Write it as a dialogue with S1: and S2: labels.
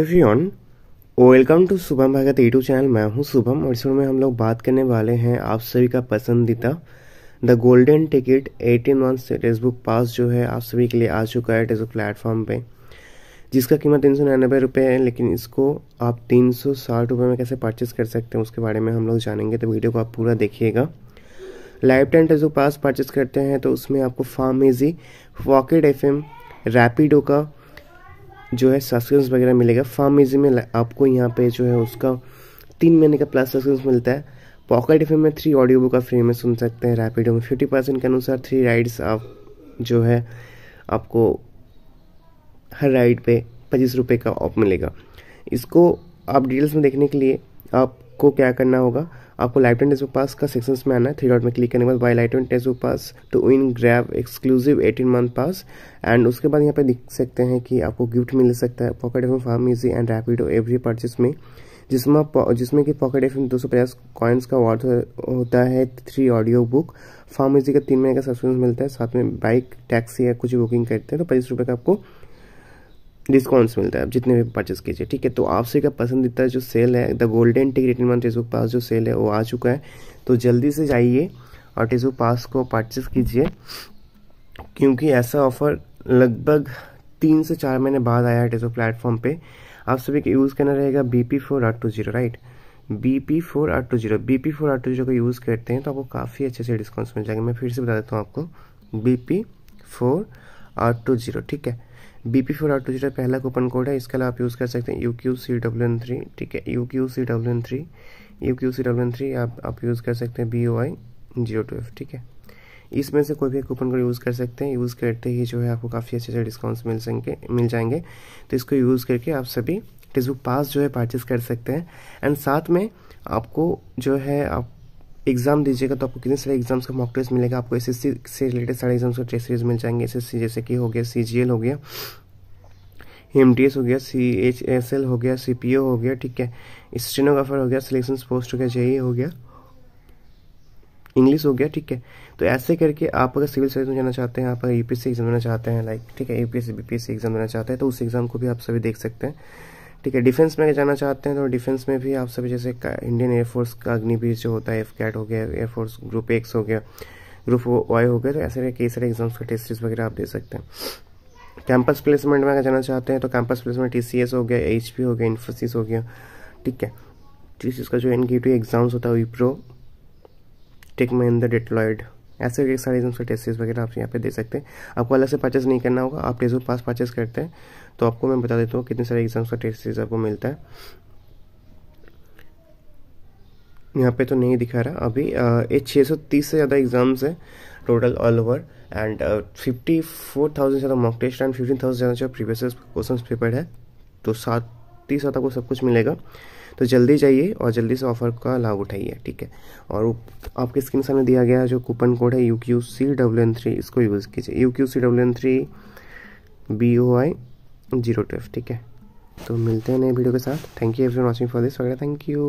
S1: everyone welcome to Shubham Bhagat YouTube channel मैं हूं शुभम और इसमें में हम लोग बात करने वाले हैं आप सभी का पसंदीदा the golden ticket 18 month Testbook pass जो है आप सभी के लिए आ चुका है टेस्ट प्लेटफॉर्म पे जिसका कीमत तीन सौ निन्यानबे रुपये है लेकिन इसको आप तीन सौ साठ रुपये में कैसे परचेस कर सकते हैं उसके बारे में हम लोग जानेंगे तो वीडियो को आप पूरा देखिएगा lifetime test pass purchase करते हैं तो उसमें आपको PharmEasy Pocket F M Rapido का जो है सस्पेंस वगैरह मिलेगा इजी में आपको यहाँ पे जो है उसका तीन महीने का प्लस सस्पेंस मिलता है पॉकेट एफ में थ्री ऑडियो बुक आप फ्री में सुन सकते हैं रैपिडो में फिफ्टी परसेंट के अनुसार थ्री राइड्स आप जो है आपको हर राइड पे पच्चीस रुपये का ऑफ मिलेगा इसको आप डिटेल्स में देखने के लिए आपको क्या करना होगा आपको लाइव टाइम टेस्ट पास का सेक्शन में आना है थ्री डॉट में क्लिक करने के बाद buy lifetime test pass to win grab exclusive eighteen month pass and उसके बाद यहाँ पे देख सकते हैं कि आपको गिफ्ट मिल सकता है Pocket F PharmEasy and Rapido every purchase में जिसमें जिसमें कि पॉकेट एफ एम दो सौ पचास कॉइन्स का वर्थ होता है three audio book PharmEasy का तीन महीने का सब्सक्रिप्शन मिलता है साथ में बाइक टैक्सी या कुछ बुकिंग करते हैं तो पच्चीस रुपये का आपको डिस्काउंट्स मिलता है आप जितने भी परचेस कीजिए ठीक है तो आपसे का पसंदीदा जो सेल है the golden ticket return one Testbook pass जो सेल है वो आ चुका है तो जल्दी से जाइए और टेसबुक पास को परचेस कीजिए क्योंकि ऐसा ऑफर लगभग तीन से चार महीने बाद आया है टेसबुक प्लेटफॉर्म पर आप सभी का यूज़ करना रहेगा बी पी फोर आठ two zero right B P four आठ two zero B P four आठ टू जीरो का यूज़ करते हैं तो आपको काफ़ी अच्छे से डिस्काउंट्स मिल जाएंगे मैं फिर से बता देता हूँ आपको बी पी फोर आठ टू जीरो ठीक है बी पी फोर आठ टू जीरो पहला कूपन कोड है इसके अलावा आप यूज़ कर सकते हैं U Q C W N three ठीक है U Q C W N three U Q C W N three आप आप यूज़ कर सकते हैं B O I zero two F ठीक है इसमें से कोई भी कूपन कोड यूज़ कर सकते हैं यूज़ करते ही जो है आपको काफ़ी अच्छे अच्छे डिस्काउंट्स मिल सकेंगे मिल जाएंगे तो इसको यूज़ करके आप सभी टेक्स्ट बुक पास जो है परचेज़ कर सकते हैं एंड साथ में आपको जो है आप एग्जाम दीजिएगा तो आपको कितने सारे एग्जाम्स का मॉक टेस्ट मिलेगा आपको एस से रिलेटेड सारे एग्जाम्स का टेस्ट सीरीज मिल जाएंगे एस जैसे कि हो गया सी हो गया एम हो गया सी एच एस एल हो गया सी हो गया ठीक है स्टेनोग्राफर हो गया सिलेक्शन पोस्ट हो गया जेई e हो गया इंग्लिश हो गया ठीक है तो ऐसे करके आप अगर सिविल सर्विस में जाना चाहते हैं आप अगर यूपीएससी एग्जाम देना चाहते हैं लाइक ठीक है यूपीएससी बीपीएससी एग्जाम देना चाहते हैं तो उस एग्जाम को भी आप सभी देख सकते हैं ठीक है डिफेंस में जाना चाहते हैं तो डिफेंस में भी आप सभी जैसे इंडियन एयरफोर्स का अग्निवीर जो होता है एफ कैट हो गया एयरफोर्स ग्रुप एक्स हो गया ग्रुप वाई हो गया तो ऐसे कई सारे एग्जाम्स का टेस्ट वगैरह आप दे सकते हैं कैंपस प्लेसमेंट में अगर जाना चाहते हैं तो कैंपस प्लेसमेंट टी हो गया एच हो गया इन्फोसिस हो गया ठीक है टी का जो एन एग्ज़ाम्स e होता है विप्रो टेक महिंद्रा डिट्लॉयड ऐसे करके सारे का टेस्ट वगैरह आप यहाँ पे दे सकते हैं आपको अलग से परचेज नहीं करना होगा आप टेस्ट पास परचेस करते हैं तो आपको मैं बता देता हूँ कितने सारे एग्जाम्स का सीरीज आपको मिलता है यहाँ पे तो नहीं दिखा रहा अभी ये छः सौ तीस से ज़्यादा एग्ज़ाम्स हैं total all over and fifty four thousand ज़्यादा mock test and fifteen thousand ज़्यादा जो प्रीवियस क्वेश्चन पेपर है तो सात तीस साथ को सब कुछ मिलेगा तो जल्दी जाइए और जल्दी से ऑफर का लाभ उठाइए ठीक है और आपके स्क्रीन सामने दिया गया जो कूपन कोड है U Q C W N three इसको यूज़ कीजिए U Q C W N three B O I zero twelve ठीक है तो मिलते हैं नए वीडियो के साथ thank you every watching for this वगैरह थैंक यू